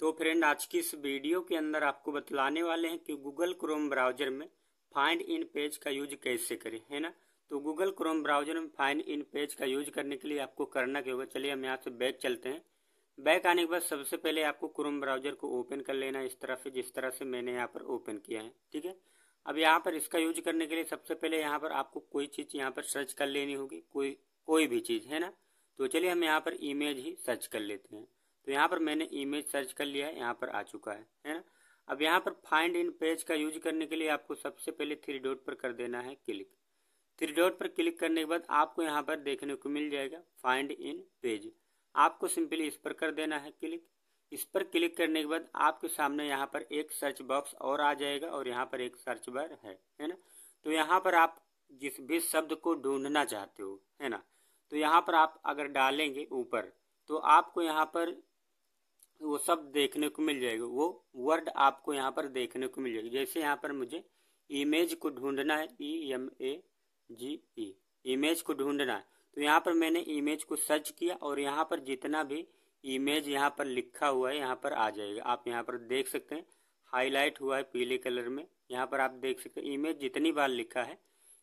तो फ्रेंड आज की इस वीडियो के अंदर आपको बतलाने वाले हैं कि गूगल क्रोम ब्राउजर में फाइंड इन पेज का यूज कैसे करें है ना तो गूगल क्रोम ब्राउजर में फाइंड इन पेज का यूज करने के लिए आपको करना क्या होगा चलिए हम यहाँ से बैक चलते हैं बैक आने के बाद सबसे पहले आपको क्रोम ब्राउजर को ओपन कर लेना इस तरह से जिस तरह से मैंने यहाँ पर ओपन किया है ठीक है अब यहाँ पर इसका यूज करने के लिए सबसे पहले यहाँ पर आपको कोई चीज़ यहाँ पर सर्च कर लेनी होगी कोई कोई भी चीज़ है ना तो चलिए हम यहाँ पर इमेज ही सर्च कर लेते हैं तो यहाँ पर मैंने इमेज सर्च कर लिया है यहाँ पर आ चुका है है ना अब यहाँ पर फाइंड इन पेज का यूज करने के लिए आपको सबसे पहले थ्री डॉट पर कर देना है क्लिक थ्री डॉट पर क्लिक करने के बाद आपको यहाँ पर देखने को मिल जाएगा फाइंड इन पेज आपको सिंपली इस पर कर देना है क्लिक इस पर क्लिक करने के बाद आपके सामने यहाँ पर एक सर्च बॉक्स और आ जाएगा और यहाँ पर एक सर्च बार है है ना तो यहाँ पर आप जिस भी शब्द को ढूंढना चाहते हो है ना तो यहाँ पर आप अगर डालेंगे ऊपर तो आपको यहाँ पर सब देखने को मिल जाएगा वो वर्ड आपको यहाँ पर देखने को मिल जाएगा जैसे यहाँ पर मुझे इमेज को ढूंढना है E M A ji E image को ढूंढना है तो यहाँ पर मैंने इमेज को सर्च किया और यहाँ पर जितना भी इमेज यहाँ पर लिखा हुआ है यहाँ पर आ जाएगा आप यहाँ पर देख सकते हैं हाईलाइट हुआ है पीले कलर में यहाँ पर आप देख सकते हैं इमेज जितनी बार लिखा है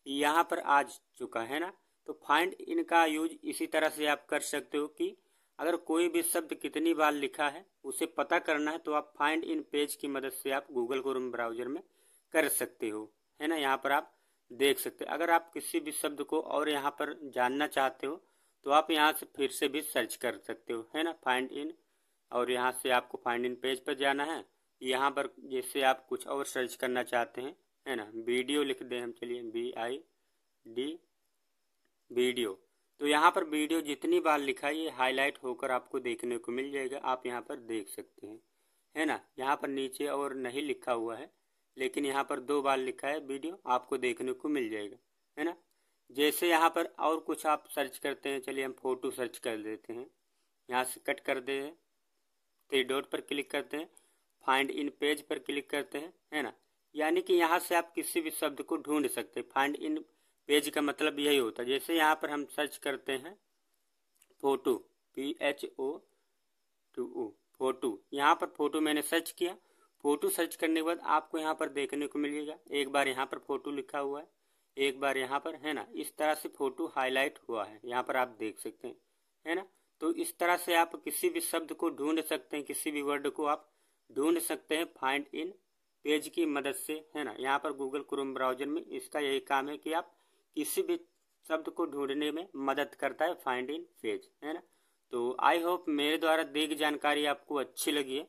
यहाँ पर आ चुका है ना तो फाइंड इनका यूज इसी तरह से आप कर सकते हो कि अगर कोई भी शब्द कितनी बार लिखा है उसे पता करना है तो आप फाइंड इन पेज की मदद से आप गूगल क्रोम ब्राउजर में कर सकते हो है ना यहाँ पर आप देख सकते अगर आप किसी भी शब्द को और यहाँ पर जानना चाहते हो तो आप यहाँ से फिर से भी सर्च कर सकते हो है ना फाइंड इन और यहाँ से आपको फाइंड इन पेज पर जाना है यहाँ पर जैसे आप कुछ और सर्च करना चाहते हैं है ना वीडियो लिख दें हम चलिए बी आई डी वीडियो तो यहाँ पर वीडियो जितनी बार लिखा ये हाईलाइट होकर आपको देखने को मिल जाएगा आप यहाँ पर देख सकते हैं है ना यहाँ पर नीचे और नहीं लिखा हुआ है लेकिन यहाँ पर दो बार लिखा है वीडियो आपको देखने को मिल जाएगा है ना जैसे यहाँ पर और कुछ आप सर्च करते हैं चलिए हम फोटो सर्च कर देते हैं यहाँ से कट कर दे थ्री डॉट पर क्लिक करते हैं फाइंड इन पेज पर क्लिक करते हैं है ना यानी कि यहाँ से आप किसी भी शब्द को ढूंढ सकते हैं फाइंड इन पेज का मतलब यही होता है जैसे यहाँ पर हम सर्च करते हैं photo P H O T O photo यहाँ पर फोटो मैंने सर्च किया फोटो सर्च करने के बाद आपको यहाँ पर देखने को मिलेगा एक बार यहाँ पर फोटो लिखा हुआ है एक बार यहाँ पर है ना इस तरह से फोटो हाईलाइट हुआ है यहाँ पर आप देख सकते हैं है ना तो इस तरह से आप किसी भी शब्द को ढूंढ सकते हैं किसी भी वर्ड को आप ढूंढ सकते हैं फाइंड इन पेज की मदद से है ना यहाँ पर गूगल क्रोम ब्राउजर में इसका यही काम है कि आप इसी भी शब्द को ढूंढने में मदद करता है फाइंड इन फेज है ना तो आई होप मेरे द्वारा दी गई जानकारी आपको अच्छी लगी है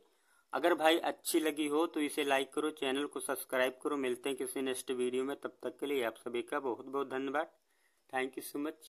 अगर भाई अच्छी लगी हो तो इसे लाइक करो चैनल को सब्सक्राइब करो मिलते हैं किसी नेक्स्ट वीडियो में तब तक के लिए आप सभी का बहुत बहुत धन्यवाद थैंक यू सो मच